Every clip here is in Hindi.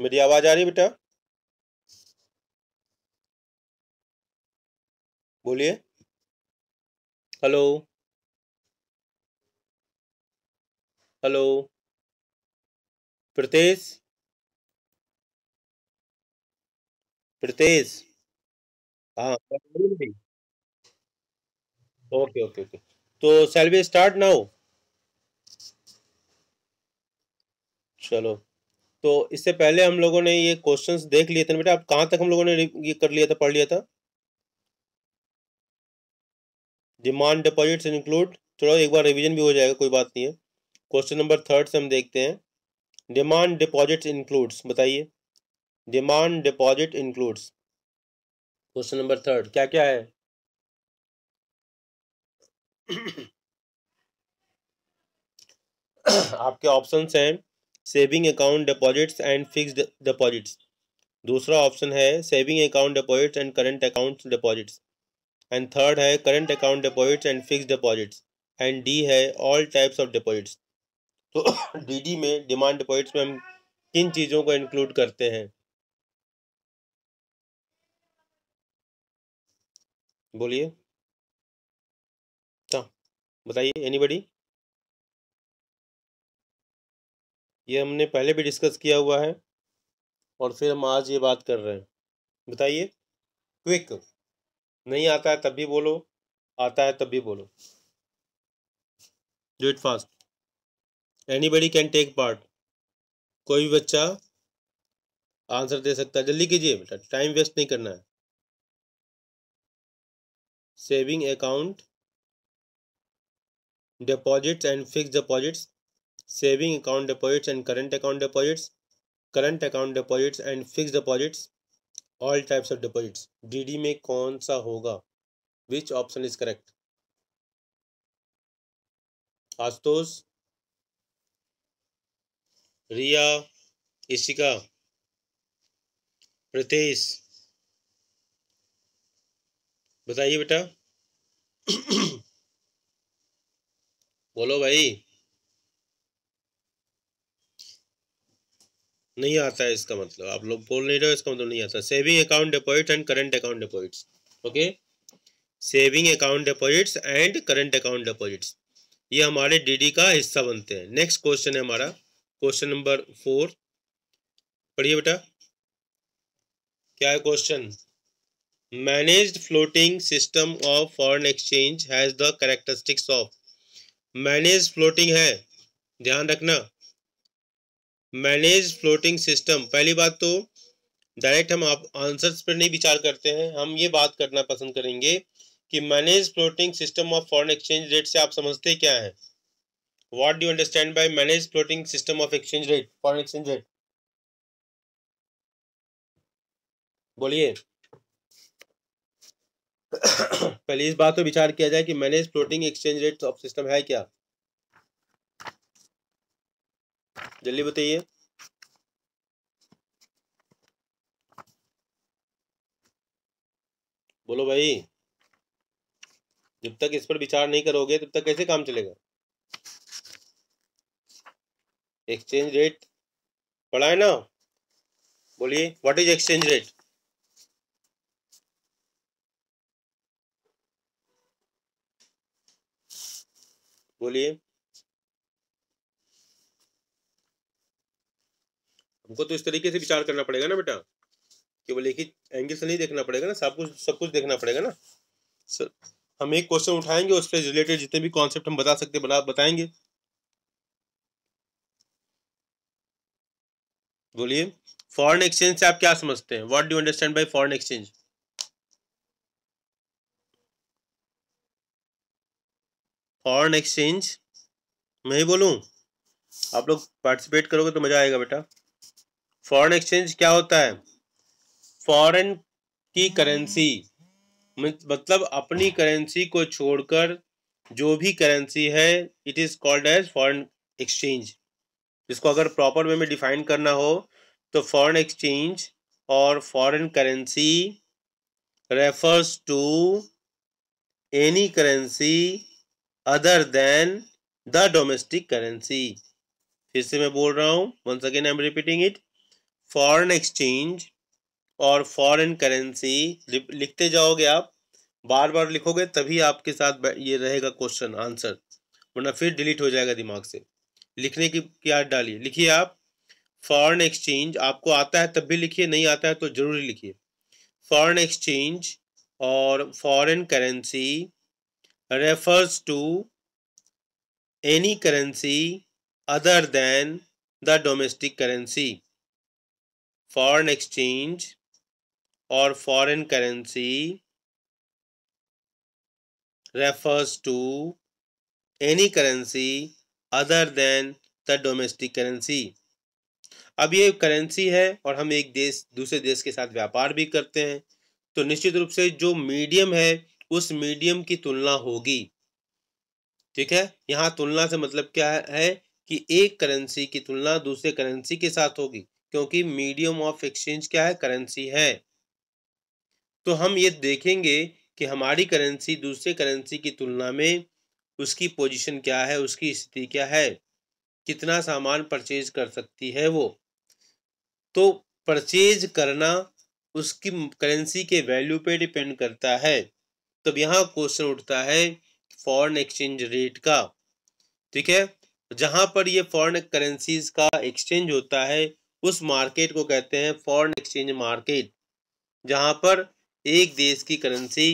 मेरी आवाज आ रही है बेटा बोलिए हेलो हेलो प्रतेश प्रतेश हाँ ओके ओके ओके तो सेल स्टार्ट ना हो चलो तो इससे पहले हम लोगों ने ये क्वेश्चंस देख लिए थे बेटा अब कहाँ तक हम लोगों ने ये कर लिया था पढ़ लिया था डिमांड डिपॉजिट्स इंक्लूड थोड़ा एक बार रिवीजन भी हो जाएगा कोई बात नहीं है क्वेश्चन नंबर थर्ड से हम देखते हैं डिमांड डिपॉजिट्स इंक्लूड्स बताइए demand deposit includes question number third क्या क्या है आपके ऑप्शंस हैं saving account deposits and fixed deposits दूसरा ऑप्शन है saving account deposits and current account deposits and third है current account deposits and fixed deposits and D है ऑल टाइप्स ऑफ डिपॉजिट्स तो डी डी में डिमांड डिपॉजिट्स में हम किन चीज़ों को इंक्लूड करते हैं बोलिए हाँ, बताइए एनी बडी ये हमने पहले भी डिस्कस किया हुआ है और फिर हम आज ये बात कर रहे हैं बताइए क्विक नहीं आता है तब भी बोलो आता है तब भी बोलो do it fast anybody can take part कोई भी बच्चा आंसर दे सकता है जल्दी कीजिए बेटा टाइम वेस्ट नहीं करना है saving account deposits and fix deposits saving account deposits and current account deposits current account deposits and fix deposits all types of deposits DD में कौन सा होगा which option is correct Ashutosh Riya Ishika Pratesh बताइए बेटा बोलो भाई नहीं आता है इसका मतलब आप लोग बोल नहीं रहे हो इसका मतलब नहीं आता saving account deposit and current account deposits okay saving account deposits and current account deposits ये हमारे डीडी का हिस्सा बनते हैं नेक्स्ट क्वेश्चन है हमारा क्वेश्चन नंबर फोर पढ़िए बेटा क्या है question managed floating system of foreign exchange has the characteristics of manage floating है ध्यान रखना मैनेज फ्लोटिंग सिस्टम पहली बात तो डायरेक्ट हम आप आंसर्स पर नहीं विचार करते हैं हम ये बात करना पसंद करेंगे कि manage floating system of foreign exchange rate से आप समझते क्या है what do understand by manage floating system of exchange rate foreign exchange rate बोलिए पहले इस बात पर विचार किया जाए कि manage floating exchange rate of system है क्या जल्दी बताइए बोलो भाई जब तक इस पर विचार नहीं करोगे तब तक कैसे काम चलेगा एक्सचेंज रेट पढ़ा है ना बोलिए व्हाट इज एक्सचेंज रेट बोलिए हमको तो इस तरीके से विचार करना पड़ेगा ना बेटा केवल एक ही एंगल से नहीं देखना पड़ेगा ना सब कुछ सब कुछ देखना पड़ेगा ना सर हम एक क्वेश्चन उठाएंगे उस पर रिलेटेड जितने भी कॉन्सेप्ट हम बता सकते बना बताएंगे बोलिए फॉरेन एक्सचेंज से आप क्या समझते हैं what do understand by foreign exchange foreign exchange मैं ही बोलूं आप लोग पार्टिसिपेट करोगे तो मज़ा आएगा बेटा फॉरेन एक्सचेंज क्या होता है फॉरेन की करेंसी मतलब अपनी करेंसी को छोड़कर जो भी करेंसी है it is called as foreign exchange इसको अगर प्रॉपर वे में डिफाइन करना हो तो फॉरेन एक्सचेंज और foreign currency refers to any currency other than the domestic currency फिर से मैं बोल रहा हूँ once again I am repeating it foreign exchange और फॉरेन करेंसी लिखते जाओगे आप बार बार लिखोगे तभी आपके साथ ये रहेगा क्वेश्चन आंसर वरना फिर डिलीट हो जाएगा दिमाग से लिखने की क्या डालिए लिखिए आप फॉरेन एक्सचेंज आपको आता है तब भी लिखिए नहीं आता है तो जरूरी लिखिए फॉरेन एक्सचेंज और foreign currency refers to any currency other than the domestic currency foreign exchange और foreign currency refers to any currency other than the domestic currency अब ये करेंसी है और हम एक देश दूसरे देश के साथ व्यापार भी करते हैं तो निश्चित रूप से जो मीडियम है उस मीडियम की तुलना होगी ठीक है यहाँ तुलना से मतलब क्या है कि एक करेंसी की तुलना दूसरे करेंसी के साथ होगी क्योंकि मीडियम ऑफ एक्सचेंज क्या है करेंसी है तो हम ये देखेंगे कि हमारी करेंसी दूसरे करेंसी की तुलना में उसकी पोजीशन क्या है उसकी स्थिति क्या है कितना सामान परचेज कर सकती है वो तो परचेज करना उसकी करेंसी के वैल्यू पे डिपेंड करता है तब तो यहाँ क्वेश्चन उठता है फॉरेन एक्सचेंज रेट का ठीक है जहाँ पर ये फॉरेन करेंसीज का एक्सचेंज होता है उस मार्केट को कहते हैं फॉरेन एक्सचेंज मार्केट जहां पर एक देश की करेंसी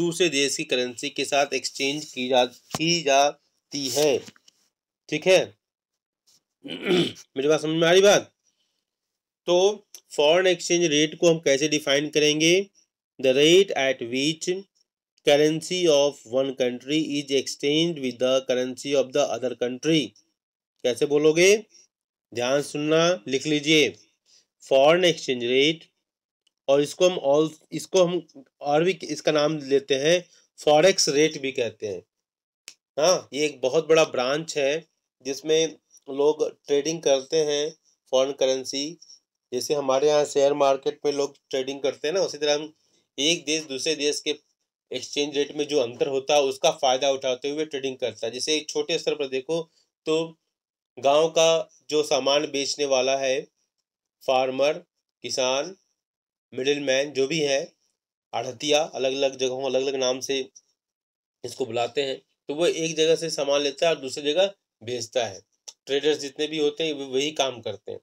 दूसरे देश की करेंसी के साथ एक्सचेंज की जा की जाती है ठीक है मेरी बात समझ में आ रही बात तो फॉरेन एक्सचेंज रेट को हम कैसे डिफाइन करेंगे the rate at which currency of one country is exchange with the currency of the other country कैसे बोलोगे ध्यान सुनना लिख लीजिए फॉरेन एक्सचेंज रेट और इसको हम ऑल इसको हम और भी इसका नाम लेते हैं फॉरेक्स रेट भी कहते हैं हाँ ये एक बहुत बड़ा ब्रांच है जिसमें लोग ट्रेडिंग करते हैं फॉरेन करेंसी जैसे हमारे यहाँ शेयर मार्केट में लोग ट्रेडिंग करते हैं ना उसी तरह हम एक देश दूसरे देश के एक्सचेंज रेट में जो अंतर होता है उसका फ़ायदा उठाते हुए ट्रेडिंग करता है जैसे एक छोटे स्तर पर देखो तो गांव का जो सामान बेचने वाला है फार्मर किसान मिडिल मैन जो भी है अड़हतिया अलग अलग जगहों अलग अलग नाम से इसको बुलाते हैं तो वो एक जगह से सामान लेता है और दूसरी जगह बेचता है ट्रेडर्स जितने भी होते हैं वही काम करते हैं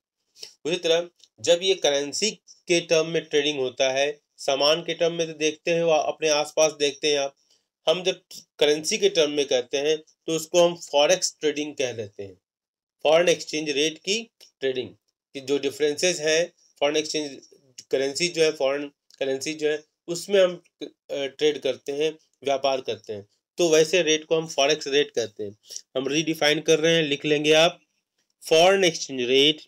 उसी तरह जब ये करेंसी के टर्म में ट्रेडिंग होता है सामान के टर्म में तो देखते हैं अपने आसपास देखते हैं आप हम जब करेंसी के टर्म में कहते हैं तो उसको हम फॉरेक्स ट्रेडिंग कह देते हैं फॉरेन एक्सचेंज रेट की ट्रेडिंग कि जो डिफरेंसेस है फॉरेन एक्सचेंज करेंसी जो है फॉरेन करेंसी जो है उसमें हम ट्रेड करते हैं व्यापार करते हैं तो वैसे रेट को हम फॉरेक्स रेट कहते हैं हम रीडिफाइन कर रहे हैं लिख लेंगे आप foreign exchange rate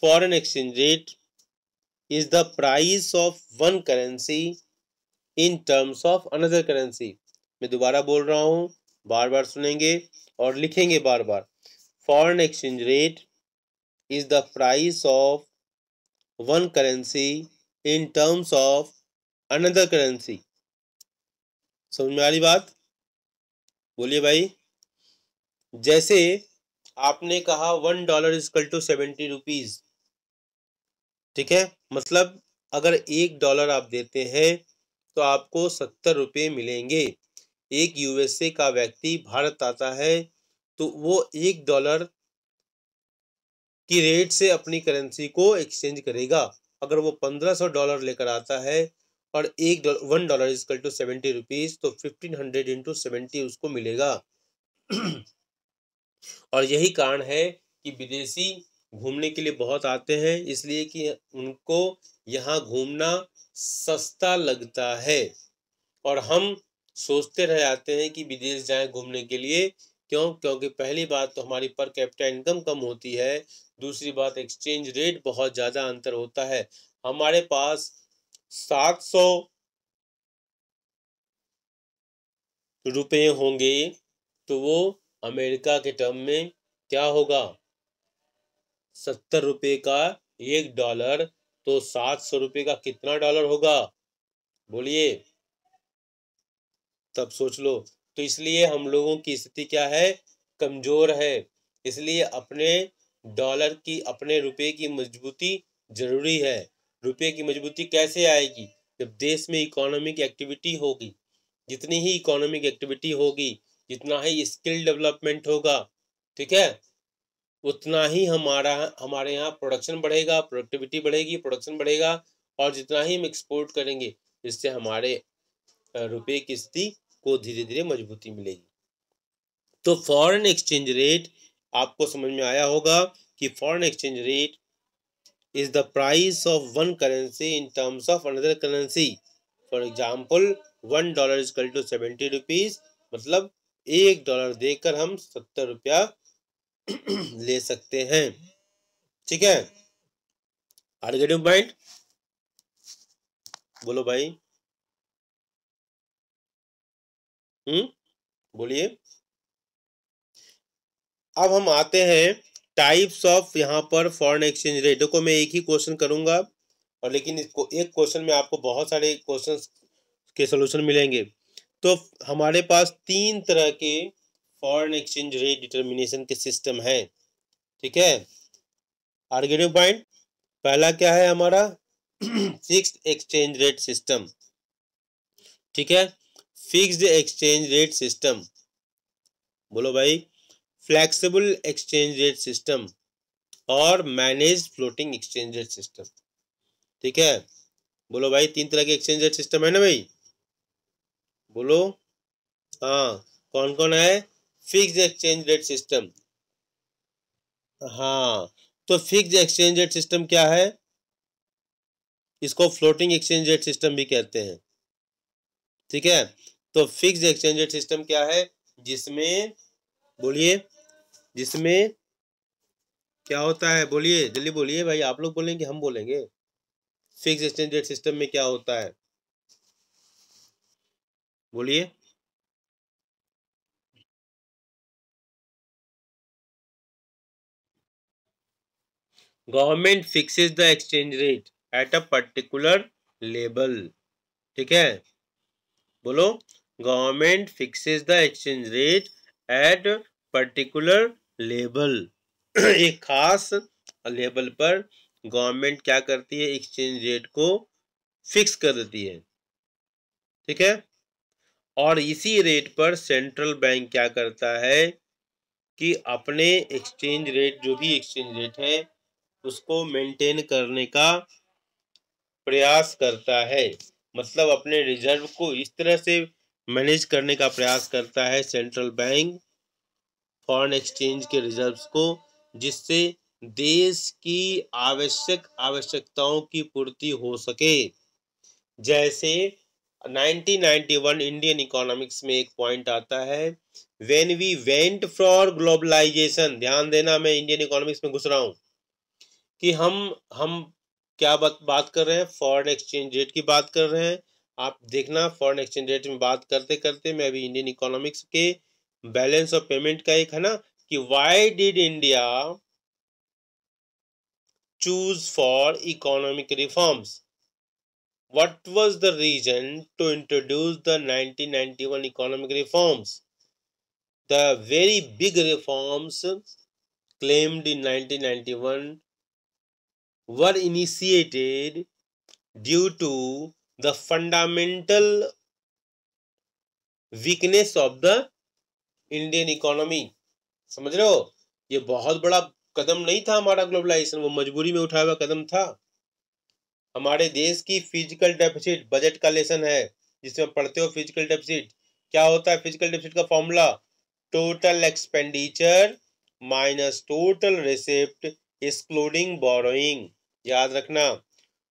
foreign exchange rate is the price of one currency in terms of another currency मैं दोबारा बोल रहा हूँ बार बार सुनेंगे और लिखेंगे बार बार foreign exchange rate is the price of one currency in terms of another currency समझ में आ रही बात बोलिए भाई जैसे आपने कहा one dollar is equal to seventy rupees ठीक है मतलब अगर एक डॉलर आप देते हैं तो आपको सत्तर रुपये मिलेंगे एक यूएसए का व्यक्ति भारत आता है तो वो एक डॉलर की रेट से अपनी करेंसी को एक्सचेंज करेगा अगर वो पंद्रह सौ डॉलर लेकर आता है और एक one dollar is equal to seventy rupees तो फिफ्टीन हंड्रेड इंटू सेवेंटी उसको मिलेगा और यही कारण है कि विदेशी घूमने के लिए बहुत आते हैं इसलिए कि उनको यहाँ घूमना सस्ता लगता है और हम सोचते रह जाते हैं कि विदेश जाए घूमने के लिए क्यों क्योंकि पहली बात तो हमारी पर कैपिटल इनकम कम होती है दूसरी बात एक्सचेंज रेट बहुत ज़्यादा अंतर होता है हमारे पास सात सौ रुपये होंगे तो वो अमेरिका के टर्म में क्या होगा सत्तर रुपये का एक डॉलर तो सात सौ रुपये का कितना डॉलर होगा बोलिए तब सोच लो तो इसलिए हम लोगों की स्थिति क्या है कमज़ोर है इसलिए अपने डॉलर की अपने रुपए की मजबूती जरूरी है रुपए की मजबूती कैसे आएगी जब देश में इकोनॉमिक एक्टिविटी होगी जितनी ही इकोनॉमिक एक्टिविटी होगी जितना ही स्किल डेवलपमेंट होगा ठीक है उतना ही हमारा हमारे यहाँ प्रोडक्शन बढ़ेगा प्रोडक्टिविटी बढ़ेगी प्रोडक्शन बढ़ेगा और जितना ही हम एक्सपोर्ट करेंगे इससे हमारे रुपए की स्थिति को धीरे धीरे मजबूती मिलेगी तो फॉरेन एक्सचेंज रेट आपको समझ में आया होगा कि foreign exchange rate is the price of one currency in terms of another currency for example one dollar is equal to seventy rupees मतलब एक डॉलर देकर हम सत्तर रुपया ले सकते हैं ठीक है आर गेटिंग पॉइंट बोलो भाई हम्म बोलिए अब हम आते हैं टाइप्स ऑफ यहाँ पर फॉरेन एक्सचेंज रेट देखो मैं एक ही क्वेश्चन करूंगा और लेकिन इसको एक क्वेश्चन में आपको बहुत सारे क्वेश्चन के सोल्यूशन मिलेंगे तो हमारे पास तीन तरह के फॉरेन एक्सचेंज रेट डिटर्मिनेशन के सिस्टम है ठीक है आर्गेटिव पॉइंट पहला क्या है हमारा फिक्स एक्सचेंज रेट सिस्टम ठीक है फिक्स्ड एक्सचेंज रेट सिस्टम बोलो भाई फ्लेक्सिबल एक्सचेंज रेट सिस्टम और manage floating exchange rate system ठीक है बोलो भाई तीन तरह के एक्सचेंज रेट सिस्टम है ना भाई बोलो हाँ कौन कौन है फिक्स एक्सचेंज रेट सिस्टम हाँ तो फिक्स एक्सचेंज रेट सिस्टम क्या है इसको फ्लोटिंग एक्सचेंज रेट सिस्टम भी कहते हैं ठीक है तो फिक्स एक्सचेंज रेट सिस्टम क्या है जिसमें बोलिए जिसमें क्या होता है बोलिए जल्दी बोलिए भाई आप लोग बोलेंगे हम बोलेंगे फिक्स एक्सचेंज रेट सिस्टम में क्या होता है बोलिए government fixes the exchange rate at a particular level ठीक है बोलो government fixes the exchange rate at particular लेबल एक खास लेवल पर गवर्नमेंट क्या करती है एक्सचेंज रेट को फिक्स कर देती है ठीक है और इसी रेट पर सेंट्रल बैंक क्या करता है कि अपने एक्सचेंज रेट जो भी एक्सचेंज रेट है उसको मेंटेन करने का प्रयास करता है मतलब अपने रिजर्व को इस तरह से मैनेज करने का प्रयास करता है सेंट्रल बैंक फॉरेन एक्सचेंज के रिजर्व्स को जिससे देश की आवश्यक आवश्यकताओं की पूर्ति हो सके जैसे 1991 इंडियन इकोनॉमिक्स में एक पॉइंट आता है when we went for globalisation ध्यान देना मैं इंडियन इकोनॉमिक्स में घुस रहा हूँ कि हम हम क्या बात बात कर रहे हैं फॉरेन एक्सचेंज रेट की बात कर रहे हैं आप देखना फॉरेन एक्सचेंज रेट में बात करते करते मैं अभी इंडियन इकोनॉमिक्स के बैलेंस ऑफ पेमेंट का एक है ना कि why did India choose for economic reforms what was the reason to introduce the 1991 economic reforms the very big reforms claimed in 1991 were initiated due to the fundamental weakness of the Indian economy समझ रहे हो ये बहुत बड़ा कदम नहीं था हमारा ग्लोबलाइजेशन वो मजबूरी में उठाया हुआ कदम था हमारे देश की फिजिकल डेफिसिट बजट का लेसन है जिसमें पढ़ते हो फिजिकल डेफिसिट क्या होता है फिजिकल डेफिसिट का formula total expenditure minus total receipt excluding borrowing याद रखना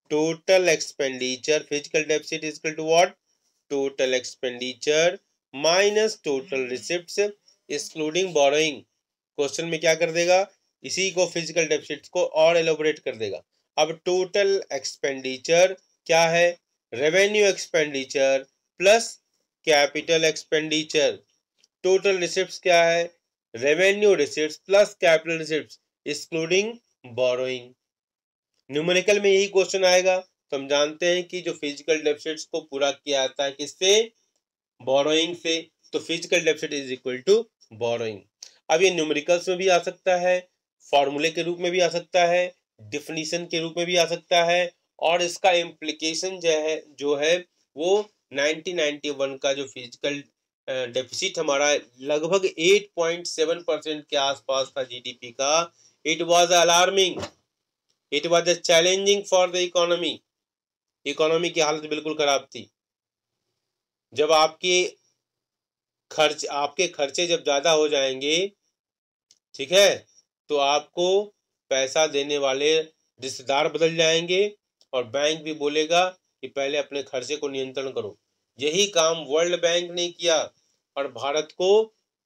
total expenditure physical deficit is equal to what total expenditure minus total receipts excluding borrowing question में क्या कर देगा इसी को फिजिकल डेफिसिट को और एलोबरेट कर देगा अब टोटल एक्सपेंडिचर क्या है revenue expenditure plus capital expenditure total receipt क्या है revenue receipt plus capital receipt excluding borrowing numerical में यही क्वेश्चन आएगा तो हम जानते हैं कि जो फिजिकल डेफिसिट्स को पूरा किया जाता है किससे बोरोइंग से तो physical deficit is equal to borrowing अब ये न्यूमेरिकल्स में भी आ सकता है फॉर्मूले के रूप में भी आ सकता है डिफिनीशन के रूप में भी आ सकता है और इसका इम्प्लीकेशन जो है जो है वो 1991 का जो फिजिकल डेफिसिट हमारा लगभग 8.7 परसेंट के आसपास था जीडीपी का it was alarming it was challenging for the economy economy की हालत बिल्कुल खराब थी जब आपके खर्च आपके खर्चे जब ज़्यादा हो जाएंगे ठीक है तो आपको पैसा देने वाले रिश्तेदार बदल जाएंगे और बैंक भी बोलेगा कि पहले अपने खर्चे को नियंत्रण करो यही काम वर्ल्ड बैंक ने किया और भारत को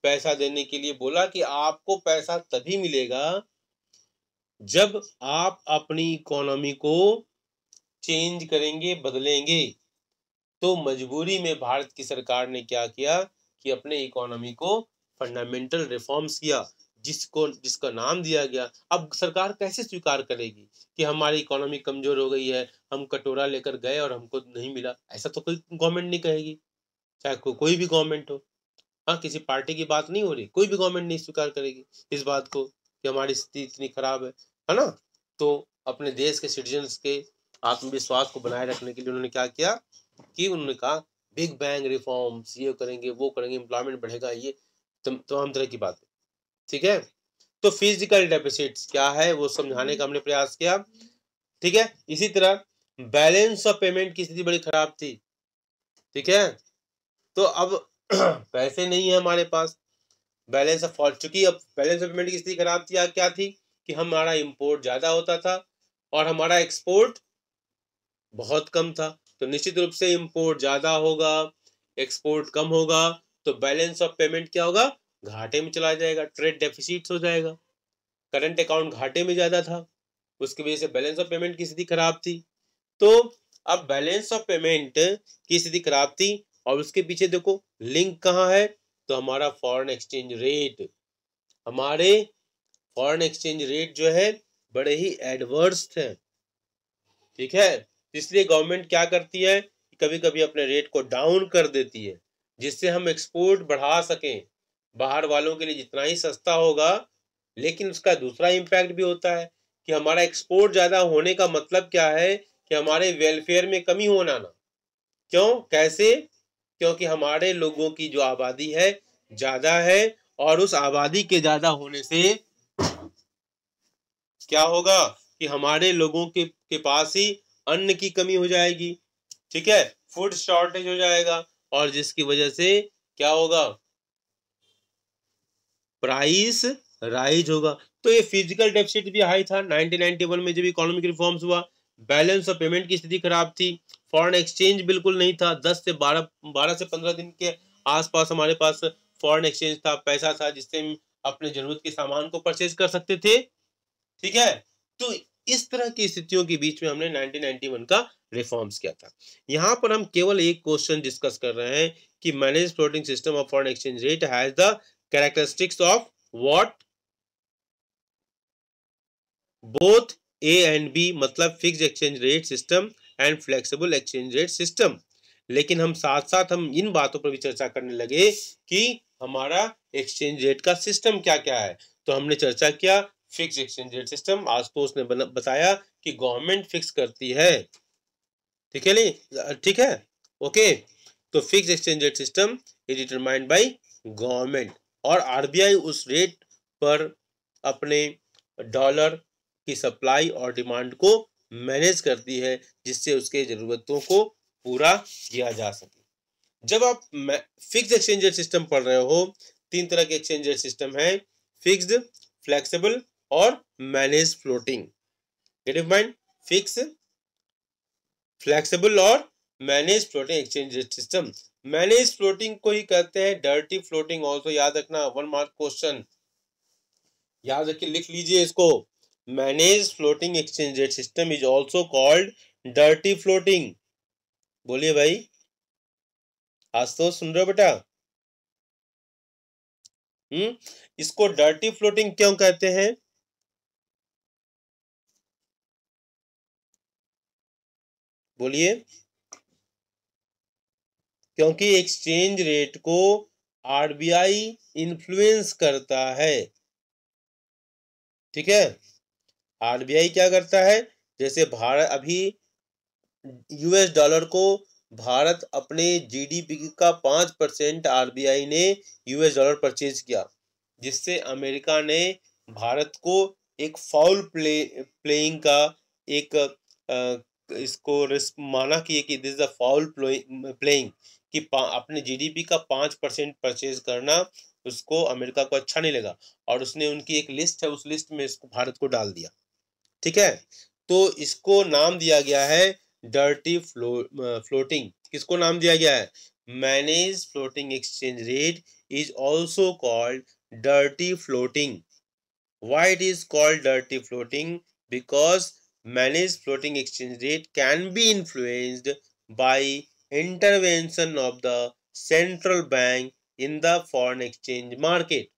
पैसा देने के लिए बोला कि आपको पैसा तभी मिलेगा जब आप अपनी इकोनॉमी को चेंज करेंगे बदलेंगे तो मजबूरी में भारत की सरकार ने क्या किया कि अपने इकोनॉमी को फंडामेंटल रिफॉर्म्स किया जिसको जिसका नाम दिया गया अब सरकार कैसे स्वीकार करेगी कि हमारी इकोनॉमी कमजोर हो गई है हम कटोरा लेकर गए और हमको नहीं मिला ऐसा तो कोई गवर्नमेंट नहीं कहेगी चाहे को, कोई भी गवर्नमेंट हो हाँ किसी पार्टी की बात नहीं हो रही कोई भी गवर्नमेंट नहीं स्वीकार करेगी इस बात को कि हमारी स्थिति इतनी खराब है है ना तो अपने देश के सिटीजन के आत्मविश्वास को बनाए रखने के लिए उन्होंने क्या किया कि उन्होंने कहा बिग बैंग रिफॉर्म्स ये करेंगे वो करेंगे एम्प्लॉयमेंट बढ़ेगा ये तमाम तरह की बातें ठीक है तो फिजिकल डेफिसिट क्या है वो समझाने का हमने प्रयास किया ठीक है इसी तरह बैलेंस ऑफ पेमेंट की स्थिति बड़ी खराब थी ठीक है तो अब पैसे नहीं है हमारे पास बैलेंस ऑफ फॉल्ट चूंकि अब बैलेंस ऑफ पेमेंट स्थिति खराब थी क्या थी कि हमारा इम्पोर्ट ज़्यादा होता था और हमारा एक्सपोर्ट बहुत कम था तो निश्चित रूप से इम्पोर्ट ज़्यादा होगा एक्सपोर्ट कम होगा तो बैलेंस ऑफ पेमेंट क्या होगा घाटे में चला जाएगा ट्रेड डेफिसिट हो जाएगा करंट अकाउंट घाटे में ज़्यादा था उसकी वजह से बैलेंस ऑफ पेमेंट की स्थिति खराब थी तो अब बैलेंस ऑफ पेमेंट की स्थिति खराब थी और उसके पीछे देखो लिंक कहाँ है तो हमारा फॉरेन एक्सचेंज रेट हमारे फॉरेन एक्सचेंज रेट जो है बड़े ही एडवर्स थे ठीक है इसलिए गवर्नमेंट क्या करती है कभी कभी अपने रेट को डाउन कर देती है जिससे हम एक्सपोर्ट बढ़ा सकें बाहर वालों के लिए जितना ही सस्ता होगा लेकिन उसका दूसरा इम्पैक्ट भी होता है कि हमारा एक्सपोर्ट ज़्यादा होने का मतलब क्या है कि हमारे वेलफेयर में कमी होना ना क्यों कैसे क्योंकि हमारे लोगों की जो आबादी है ज्यादा है और उस आबादी के ज्यादा होने से क्या होगा कि हमारे लोगों के के पास ही अन्न की कमी हो जाएगी ठीक है फूड शॉर्टेज हो जाएगा और जिसकी वजह से क्या होगा प्राइस राइज होगा तो ये फिजिकल डेफिसिट भी हाई था 1991 में जब इकोनॉमिक रिफॉर्म्स हुआ बैलेंस और पेमेंट की स्थिति खराब थी फॉरेन एक्सचेंज बिल्कुल नहीं था दस से बारह बारह से पंद्रह दिन के आसपास हमारे पास फॉरेन एक्सचेंज था पैसा था जिससे हम अपने जरूरत के सामान को परचेज कर सकते थे ठीक है तो इस तरह की स्थितियों के बीच में हमने 1991 का रिफॉर्म्स किया था यहाँ पर हम केवल एक क्वेश्चन डिस्कस कर रहे हैं कि manage floating system of foreign exchange rate has the characteristics of what both A and B मतलब fix exchange rate system and flexible exchange rate system लेकिन हम साथ साथ हम इन बातों पर भी चर्चा करने लगे कि हमारा एक्सचेंज रेट का सिस्टम क्या क्या है तो हमने चर्चा किया fix exchange rate system Ashutosh उसने बताया कि गवर्नमेंट फिक्स करती है ठीक है नहीं ठीक है ओके तो fix exchange rate system is determined by government और आरबीआई उस रेट पर अपने डॉलर की सप्लाई और डिमांड को मैनेज करती है जिससे उसके ज़रूरतों को पूरा किया जा सके जब आप फिक्स एक्सचेंजर सिस्टम पढ़ रहे हो तीन तरह के एक्सचेंजर सिस्टम है फिक्स्ड फ्लेक्सिबल और मैनेज फ्लोटिंग फिक्स फ्लेक्सिबल और manage floating exchange system manage floating को ही कहते हैं डर्टी फ्लोटिंग ऑल्सो याद रखना वन मार्क क्वेश्चन याद रखिए लिख लीजिए इसको manage floating exchange rate system is also called dirty floating बोलिए भाई आज तो सुन रहे हो बेटा हम्म इसको डर्टी फ्लोटिंग क्यों कहते हैं बोलिए क्योंकि एक्सचेंज रेट को आरबीआई इन्फ्लुएंस करता है ठीक है आरबीआई क्या करता है जैसे भारत अभी यूएस डॉलर को भारत अपने जीडीपी का पाँच परसेंट आर ने यूएस डॉलर परचेज किया जिससे अमेरिका ने भारत को एक फाउल प्ले प्लेइंग का एक आ, इसको माना किए कि दिस अ फाउल प्लेइंग कि अपने जीडीपी का पाँच परसेंट परचेज करना उसको अमेरिका को अच्छा नहीं लगा और उसने उनकी एक लिस्ट है उस लिस्ट में इसको भारत को डाल दिया ठीक है तो इसको नाम दिया गया है डर्टी फ्लो फ्लोटिंग किसको नाम दिया गया है manage floating exchange rate is also called dirty floating why it is called dirty floating because manage floating exchange rate can be influenced by intervention of the central bank in the foreign exchange market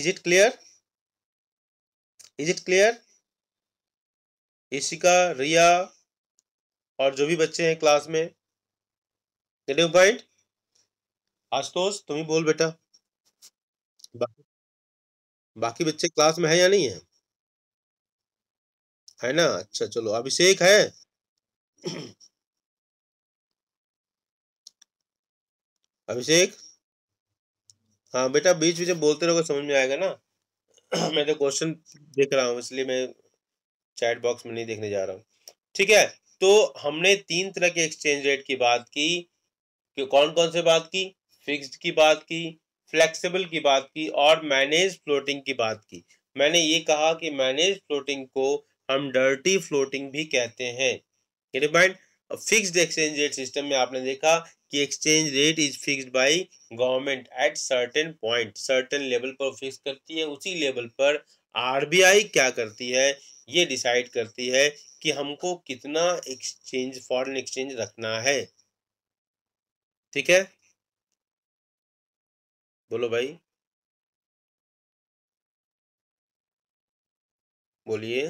is it clear is it clear Ishika Riya और जो भी बच्चे हैं क्लास में गेटिंग पॉइंट आशुतोष तुम ही बोल बेटा बाकी बाकी बच्चे क्लास में है या नहीं है है ना अच्छा चलो अभिषेक है अभिषेक हाँ बेटा बीच बीच में बोलते रहोगे समझ में आएगा ना मैं तो क्वेश्चन देख रहा हूँ इसलिए मैं चैट बॉक्स में नहीं देखने जा रहा हूँ ठीक है तो हमने तीन तरह के एक्सचेंज रेट की बात की कि कौन कौन से बात की फिक्स्ड की बात की फ्लेक्सिबल की बात की और मैनेज फ्लोटिंग की बात की मैंने ये कहा कि मैनेज फ्लोटिंग को हम डर्टी फ्लोटिंग भी कहते हैं remind fixed exchange rate system में आपने देखा कि exchange rate is fixed by government at certain point certain level पर फिक्स करती है उसी लेवल पर आरबीआई क्या करती है ये डिसाइड करती है कि हमको कितना एक्सचेंज फॉरेन एक्सचेंज रखना है ठीक है बोलो भाई बोलिए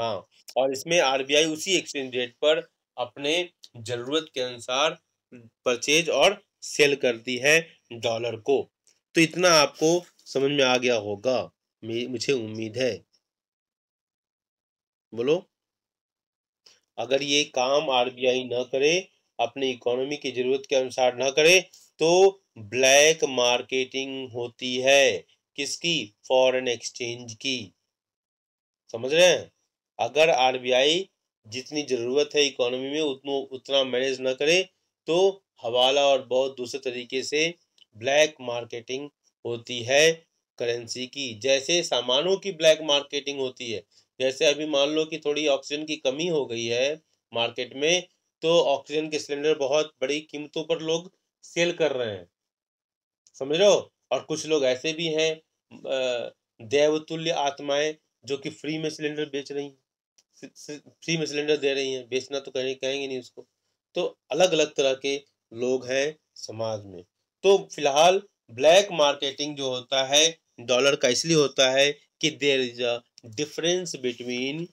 हाँ और इसमें आरबीआई उसी एक्सचेंज रेट पर अपने जरूरत के अनुसार परचेज और सेल करती है डॉलर को तो इतना आपको समझ में आ गया होगा मुझे उम्मीद है बोलो अगर ये काम आरबीआई ना करे अपनी इकोनॉमी की जरूरत के अनुसार ना करे तो ब्लैक मार्केटिंग होती है किसकी फॉरेन एक्सचेंज की समझ रहे हैं अगर आरबीआई जितनी ज़रूरत है इकोनॉमी में उतनो उतना मैनेज ना करे तो हवाला और बहुत दूसरे तरीके से ब्लैक मार्केटिंग होती है करेंसी की जैसे सामानों की ब्लैक मार्केटिंग होती है जैसे अभी मान लो कि थोड़ी ऑक्सीजन की कमी हो गई है मार्केट में तो ऑक्सीजन के सिलेंडर बहुत बड़ी कीमतों पर लोग सेल कर रहे हैं समझ रहे हो और कुछ लोग ऐसे भी हैं देवतुल्य आत्माएं जो कि फ्री में सिलेंडर बेच रही हैं फ्री में सिलेंडर दे रही हैं बेचना तो कहीं कहेंगे नहीं उसको तो अलग अलग तरह के लोग हैं समाज में तो फिलहाल ब्लैक मार्केटिंग जो होता है डॉलर का इसलिए होता है कि there is a difference between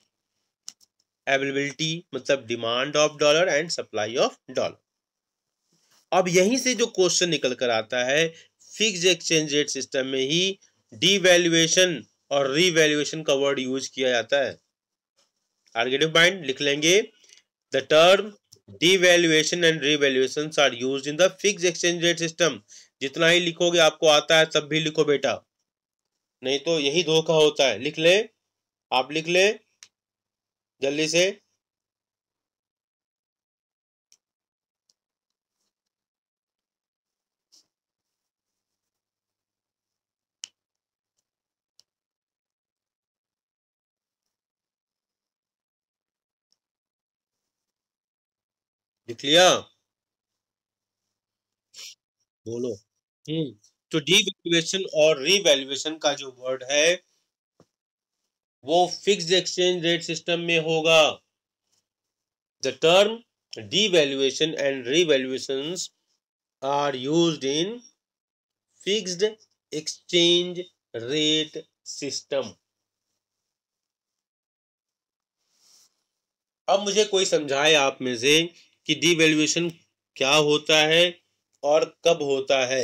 availability मतलब demand of dollar and supply of dollar अब यहीं से जो क्वेश्चन निकल कर आता है फिक्स एक्सचेंज रेट सिस्टम में ही डीवैल्यूएशन और रीवैल्यूएशन का वर्ड यूज किया जाता है आर्गेटिव बाइंड लिख लेंगे the term devaluation and revaluation are use in the fix exchange rate system जितना ही लिखोगे आपको आता है तब भी लिखो बेटा नहीं तो यही धोखा होता है लिख ले आप लिख लें जल्दी से लिख लिया बोलो हम्म तो डीवेल्युएशन और रिवैल्युएशन का जो वर्ड है वो फिक्स एक्सचेंज रेट सिस्टम में होगा the term devaluation and revaluation are use in fixed exchange rate system अब मुझे कोई समझाए आप में से कि डिवेल्युएशन क्या होता है और कब होता है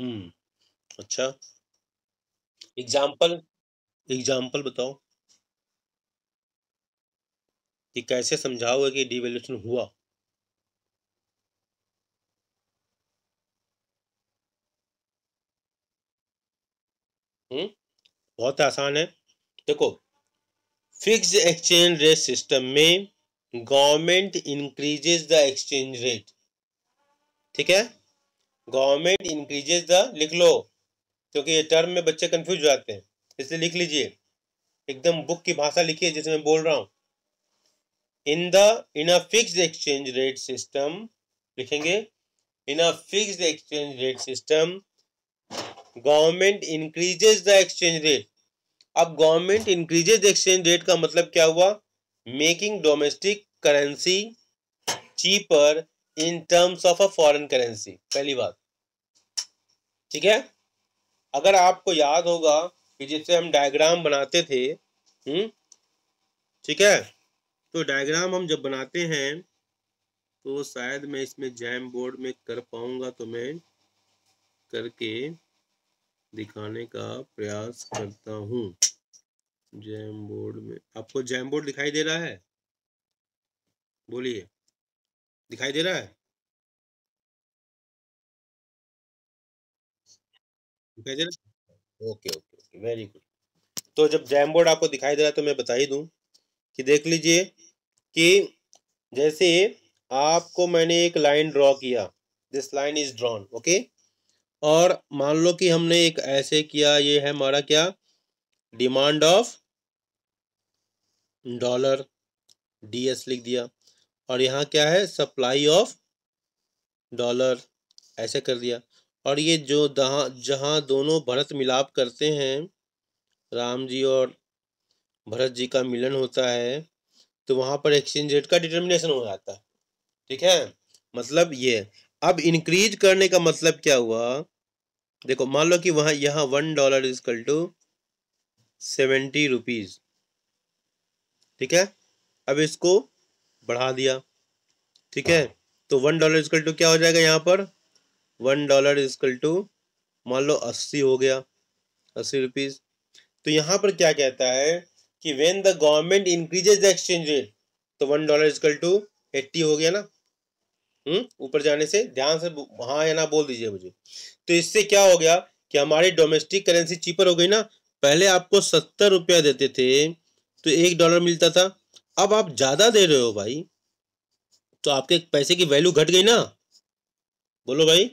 हम्म अच्छा एग्जाम्पल एग्जाम्पल बताओ कि कैसे समझाओगे कि डिवेल्यूशन हुआ हुँ? हम्म, बहुत आसान है देखो फिक्स एक्सचेंज रेट सिस्टम में government increases the exchange rate ठीक है गवर्नमेंट इंक्रीजेस द लिख लो क्योंकि ये टर्म में बच्चे कंफ्यूज हो जाते हैं इसलिए लिख लीजिए एकदम बुक की भाषा लिखिए जैसे मैं बोल रहा हूँ in the in a fix exchange rate system लिखेंगे in a fix exchange rate system government increases the exchange rate अब गवर्नमेंट इंक्रीजेज एक्सचेंज रेट का मतलब क्या हुआ making domestic currency cheaper in terms of a foreign currency पहली बात ठीक है अगर आपको याद होगा कि जिससे हम डायग्राम बनाते थे हम्म ठीक है तो डायग्राम हम जब बनाते हैं तो शायद मैं इसमें जैम बोर्ड में कर पाऊंगा तो मैं करके दिखाने का प्रयास करता हूँ जैम बोर्ड में आपको जैम बोर्ड दिखाई दे रहा है बोलिए दिखाई दे रहा है दिखाई दे रहा है okay okay okay very good तो जब जैम बोर्ड आपको दिखाई दे रहा है तो मैं बता ही दूं कि देख लीजिए कि जैसे आपको मैंने एक लाइन ड्रॉ किया this line is drawn okay और मान लो कि हमने एक ऐसे किया ये है हमारा क्या demand of dollar D S लिख दिया और यहाँ क्या है सप्लाई ऑफ डॉलर ऐसे कर दिया और ये जो जहाँ जहाँ दोनों भरत मिलाप करते हैं राम जी और भरत जी का मिलन होता है तो वहाँ पर एक्सचेंज रेट का डिटर्मिनेशन हो जाता है ठीक है मतलब ये अब इंक्रीज करने का मतलब क्या हुआ देखो मान लो कि वहाँ यहाँ one dollar is equal to seventy rupees ठीक है अब इसको बढ़ा दिया ठीक है तो वन डॉलर इजकल टू क्या हो जाएगा यहाँ पर वन डॉलर इजकल टू मान लो अस्सी हो गया अस्सी रुपीज़ तो यहाँ पर क्या कहता है कि when the government increases the exchange rate तो one dollar is equal to eighty हो गया ना हम्म, ऊपर जाने से ध्यान से हाँ या ना बोल दीजिए मुझे तो इससे क्या हो गया कि हमारी डोमेस्टिक करेंसी चीपर हो गई ना पहले आपको सत्तर रुपया देते थे तो एक डॉलर मिलता था अब आप ज़्यादा दे रहे हो भाई तो आपके पैसे की वैल्यू घट गई ना बोलो भाई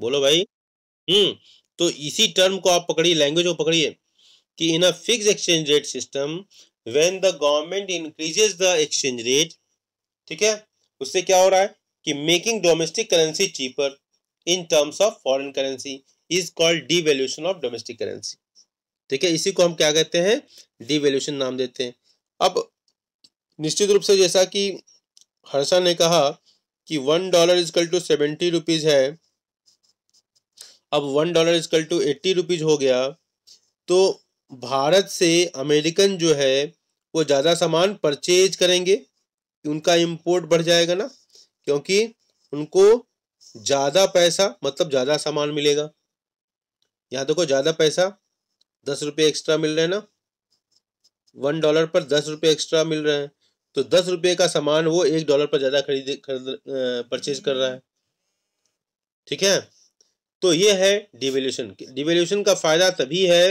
बोलो भाई हम्म तो इसी टर्म को आप पकड़िए लैंग्वेज को पकड़िए कि in a fix exchange rate system when the government increases the exchange rate ठीक है उससे क्या हो रहा है कि making domestic currency cheaper in terms of foreign currency is called devaluation of domestic currency ठीक है इसी को हम क्या कहते हैं डिवेल्यूशन नाम देते हैं अब निश्चित रूप से जैसा कि हर्षा ने कहा कि one dollar is equal to seventy rupees है अब one dollar is equal to eighty rupees हो गया तो भारत से अमेरिकन जो है वो ज़्यादा सामान परचेज करेंगे उनका इम्पोर्ट बढ़ जाएगा ना क्योंकि उनको ज़्यादा पैसा मतलब ज़्यादा सामान मिलेगा यहाँ देखो ज़्यादा पैसा दस रुपये एक्स्ट्रा मिल रहे हैं ना वन डॉलर पर दस रुपये एक्स्ट्रा मिल रहे हैं तो दस रुपये का सामान वो एक डॉलर पर ज़्यादा खरीद खरीद परचेज कर रहा है ठीक है तो ये है डिवेल्यूशन डिवेल्यूशन का फ़ायदा तभी है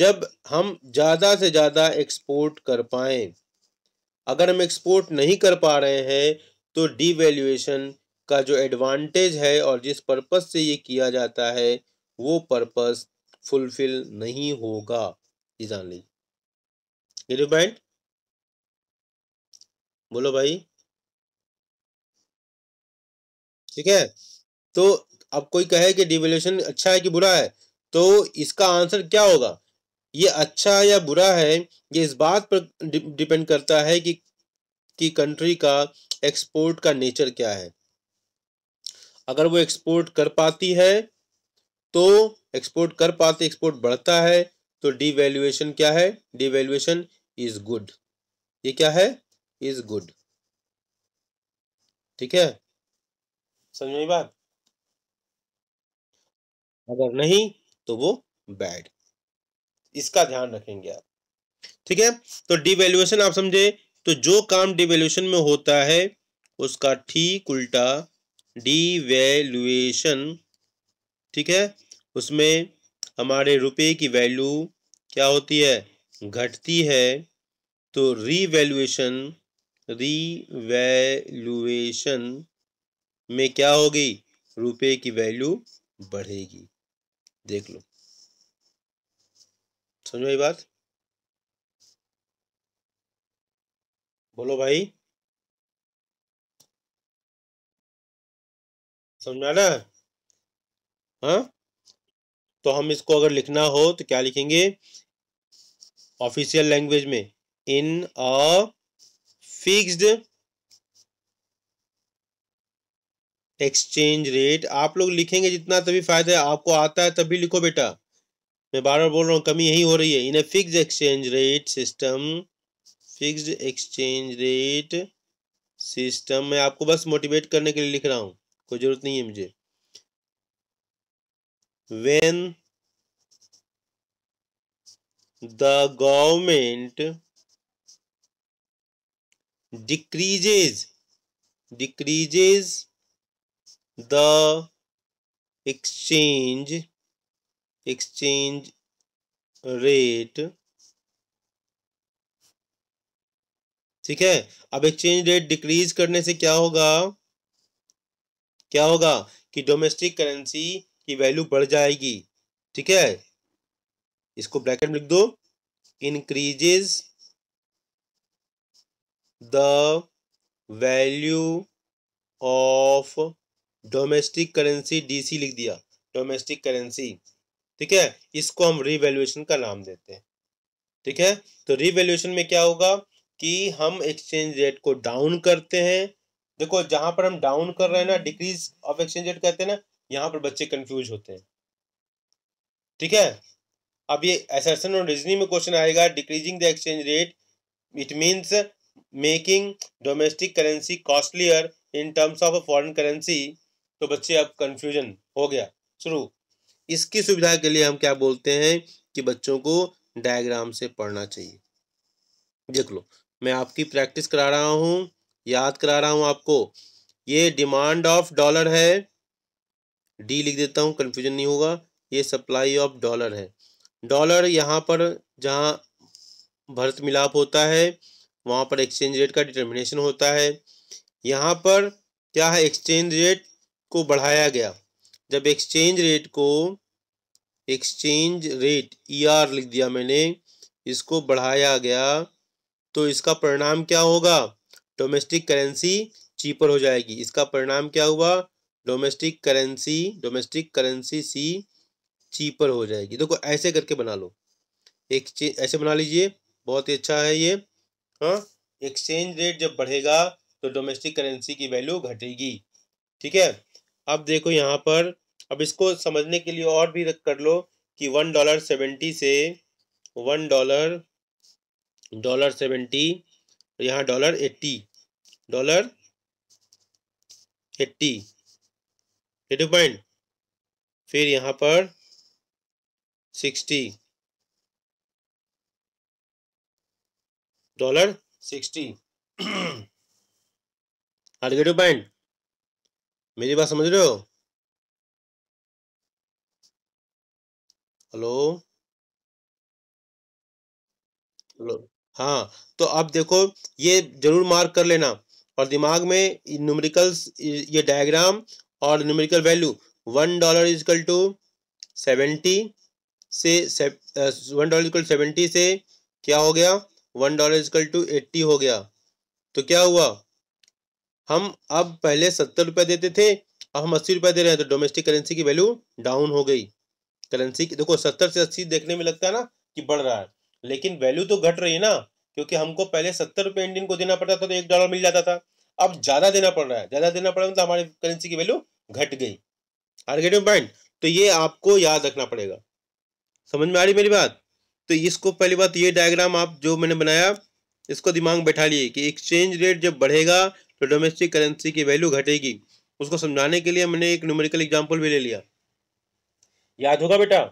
जब हम ज़्यादा से ज़्यादा एक्सपोर्ट कर पाए अगर हम एक्सपोर्ट नहीं कर पा रहे हैं तो डिवेल्यूएशन का जो एडवांटेज है और जिस पर्पस से ये किया जाता है वो पर्पज़ फुलफिल नहीं होगा ये जान लीजिए पॉइंट बोलो भाई ठीक है तो अब कोई कहे कि डिवेल्यूशन अच्छा है कि बुरा है तो इसका आंसर क्या होगा ये अच्छा या बुरा है ये इस बात पर डिपेंड करता है कि कि कंट्री का एक्सपोर्ट का नेचर क्या है अगर वो एक्सपोर्ट कर पाती है तो एक्सपोर्ट कर पाती एक्सपोर्ट बढ़ता है तो डिवैल्यूएशन क्या है डिवेल्युएशन इज गुड ये क्या है इज गुड ठीक है समझ में बात अगर नहीं तो वो बैड इसका ध्यान रखेंगे आप ठीक है तो डिवेल्युएशन आप समझे तो जो काम डिवेल्युएशन में होता है उसका ठीक उल्टा डिवेल्युएशन ठीक है उसमें हमारे रुपए की वैल्यू क्या होती है घटती है तो रीवैल्यूएशन रीवैल्यूएशन में क्या होगी रुपए की वैल्यू बढ़ेगी देख लो समझ ये बात बोलो भाई समझा ना हाँ तो हम इसको अगर लिखना हो तो क्या लिखेंगे ऑफिशियल लैंग्वेज में in a fixed exchange rate आप लोग लिखेंगे जितना तभी फ़ायदा है आपको आता है तभी लिखो बेटा मैं बार बार बोल रहा हूँ कमी यही हो रही है in a fix exchange rate system fixed exchange rate system मैं आपको बस मोटिवेट करने के लिए लिख रहा हूँ कोई ज़रूरत नहीं है मुझे when the government decreases decreases the exchange exchange rate ठीक है अब एक्सचेंज रेट डिक्रीज करने से क्या होगा क्या होगा कि डोमेस्टिक करेंसी की वैल्यू बढ़ जाएगी ठीक है इसको ब्रैकेट में लिख दो increases the value of domestic currency DC लिख दिया डोमेस्टिक करेंसी ठीक है इसको हम रिवेल्युएशन का नाम देते हैं ठीक है तो रिवेल्युएशन में क्या होगा कि हम एक्सचेंज रेट को डाउन करते हैं देखो जहां पर हम डाउन कर रहे हैं ना डिक्रीज ऑफ एक्सचेंज रेट कहते हैं ना यहाँ पर बच्चे कंफ्यूज होते हैं ठीक है अब ये एसेशन और रीजनिंग में क्वेश्चन आएगा decreasing the exchange rate it means making domestic currency costlier in terms of a foreign currency तो बच्चे अब कंफ्यूजन हो गया शुरू इसकी सुविधा के लिए हम क्या बोलते हैं कि बच्चों को डायग्राम से पढ़ना चाहिए देख लो मैं आपकी प्रैक्टिस करा रहा हूँ याद करा रहा हूँ आपको ये डिमांड ऑफ डॉलर है डी लिख देता हूँ कन्फ्यूजन नहीं होगा ये सप्लाई ऑफ डॉलर है डॉलर यहाँ पर जहाँ भर्त मिलाप होता है वहाँ पर एक्सचेंज रेट का डिटर्मिनेशन होता है यहाँ पर क्या है एक्सचेंज रेट को बढ़ाया गया जब एक्सचेंज रेट को एक्सचेंज रेट ई आर लिख दिया मैंने इसको बढ़ाया गया तो इसका परिणाम क्या होगा डोमेस्टिक करेंसी चीपर हो जाएगी इसका परिणाम क्या हुआ domestic currency domestic currency C cheaper हो जाएगी देखो तो ऐसे करके बना लो एक्सचेंज ऐसे बना लीजिए बहुत ही अच्छा है ये हाँ एक्सचेंज रेट जब बढ़ेगा तो डोमेस्टिक करेंसी की वैल्यू घटेगी ठीक है अब देखो यहाँ पर अब इसको समझने के लिए और भी कर लो कि वन डॉलर सेवेंटी से वन डॉलर डॉलर सेवेंटी यहाँ dollar eighty dollar eighty eighty point फिर यहाँ पर सिक्सटी डॉलर सिक्सटी आर्गेटिव पॉइंट मेरी बात समझ रहे हो हेलो हेलो हाँ तो अब देखो ये जरूर मार्क कर लेना और दिमाग में न्यूमेरिकल्स ये डायग्राम और numerical value one dollar is equal to seventy से वन डॉलर इजकल सेवेंटी से क्या हो गया one dollar is equal to eighty हो गया तो क्या हुआ हम अब पहले सत्तर रुपये देते थे अब हम अस्सी रुपये दे रहे हैं तो डोमेस्टिक करेंसी की वैल्यू डाउन हो गई करेंसी की देखो सत्तर से अस्सी देखने में लगता है ना कि बढ़ रहा है लेकिन वैल्यू तो घट रही है ना क्योंकि हमको पहले सत्तर रुपये इंडियन को देना पड़ता था तो एक डॉलर मिल जाता था अब ज़्यादा देना पड़ रहा है ज़्यादा देना पड़ रहा है तो हमारी करेंसी की वैल्यू घट गई आर गेटिंग पॉइंट तो ये आपको याद रखना पड़ेगा समझ में आ रही मेरी बात तो इसको पहली बात ये डायग्राम आप जो मैंने बनाया इसको दिमाग बैठा लिए कि एक्सचेंज रेट जब बढ़ेगा तो डोमेस्टिक करेंसी की वैल्यू घटेगी उसको समझाने के लिए मैंने एक न्यूमेरिकल एग्जाम्पल भी ले लिया याद होगा बेटा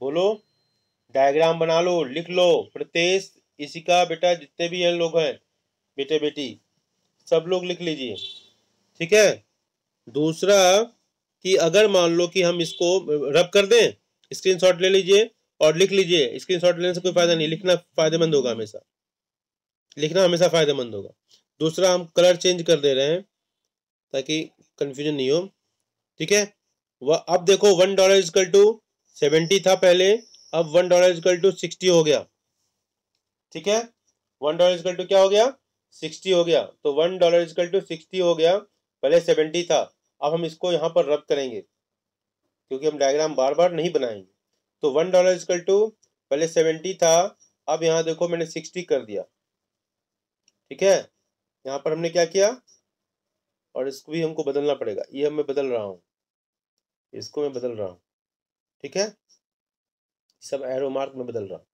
बोलो डायग्राम बना लो लिख लो इसी का बेटा जितने भी हैं लोग हैं बेटे बेटी सब लोग लिख लीजिए ठीक है दूसरा कि अगर मान लो कि हम इसको रब कर दें स्क्रीनशॉट ले लीजिए और लिख लीजिए स्क्रीनशॉट लेने से कोई फायदा नहीं लिखना फायदेमंद होगा हमेशा लिखना हमेशा फायदेमंद होगा दूसरा हम कलर चेंज कर दे रहे हैं ताकि कन्फ्यूजन नहीं हो ठीक है वह अब देखो one dollar is equal to seventy था पहले अब one dollar is equal to sixty हो गया ठीक है वन डॉलर इजकल टू क्या हो गया सिक्सटी हो गया तो one dollar is equal to sixty हो गया पहले सेवेंटी था अब हम इसको यहाँ पर रब करेंगे क्योंकि हम डायग्राम बार बार नहीं बनाएंगे तो वन डॉलर इजकल टू पहले सेवेंटी था अब यहाँ देखो मैंने सिक्सटी कर दिया ठीक है यहाँ पर हमने क्या किया और इसको भी हमको बदलना पड़ेगा ये मैं बदल रहा हूँ इसको मैं बदल रहा हूँ ठीक है सब एरो मार्क में बदल रहा हूँ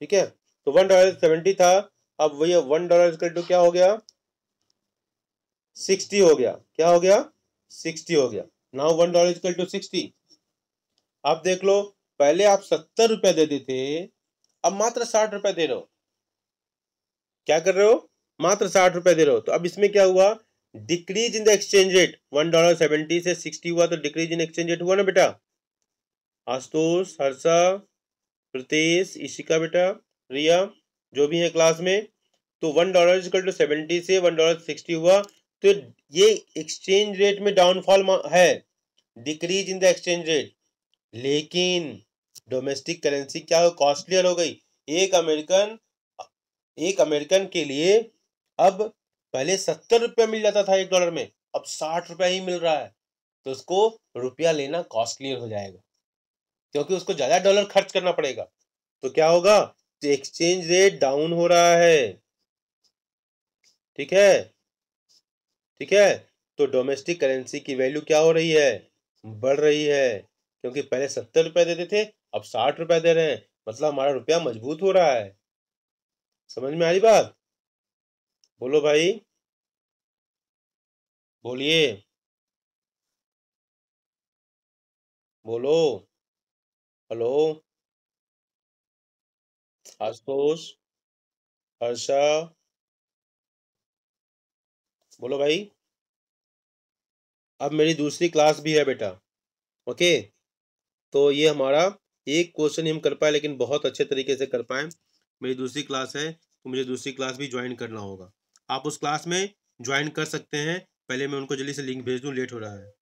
ठीक है तो वन डॉलर सेवेंटी था अब वही वन डॉलर टू क्या हो गया सिक्सटी हो गया क्या हो गया सिक्सटी हो गया now one dollar is equal to sixty आप देख लो पहले आप सत्तर रुपए देते थे अब मात्र साठ रुपए दे रहे हो क्या कर रहे हो मात्र साठ रुपए दे रहे हो तो अब इसमें क्या हुआ decrease in the exchange rate one dollar seventy से सिक्सटी हुआ तो डिक्रीज इन एक्सचेंज रेट हुआ ना बेटा आशुतोष हर्षा प्रतेश ईशिका बेटा रिया जो भी है क्लास में तो one dollar is equal to seventy से वन डॉलर सिक्सटी हुआ तो ये एक्सचेंज रेट में डाउनफॉल है decrease in the exchange rate लेकिन डोमेस्टिक करेंसी क्या हो कॉस्टलियर हो गई एक अमेरिकन एक अमेरिकन के लिए अब पहले सत्तर रुपया मिल जाता था एक डॉलर में अब साठ रुपया ही मिल रहा है तो उसको रुपया लेना कॉस्टली हो जाएगा क्योंकि उसको ज़्यादा डॉलर खर्च करना पड़ेगा तो क्या होगा तो एक्सचेंज रेट डाउन हो रहा है ठीक है ठीक है तो डोमेस्टिक करेंसी की वैल्यू क्या हो रही है बढ़ रही है क्योंकि पहले सत्तर रुपये देते थे अब साठ रुपए दे रहे हैं मतलब हमारा रुपया मजबूत हो रहा है समझ में आ रही बात बोलो भाई बोलिए बोलो हेलो आशुतोष हर्षा बोलो भाई अब मेरी दूसरी क्लास भी है बेटा ओके तो ये हमारा एक क्वेश्चन हम कर पाए लेकिन बहुत अच्छे तरीके से कर पाए मेरी दूसरी क्लास है तो मुझे दूसरी क्लास भी ज्वाइन करना होगा आप उस क्लास में ज्वाइन कर सकते हैं पहले मैं उनको जल्दी से लिंक भेज दूँ लेट हो रहा है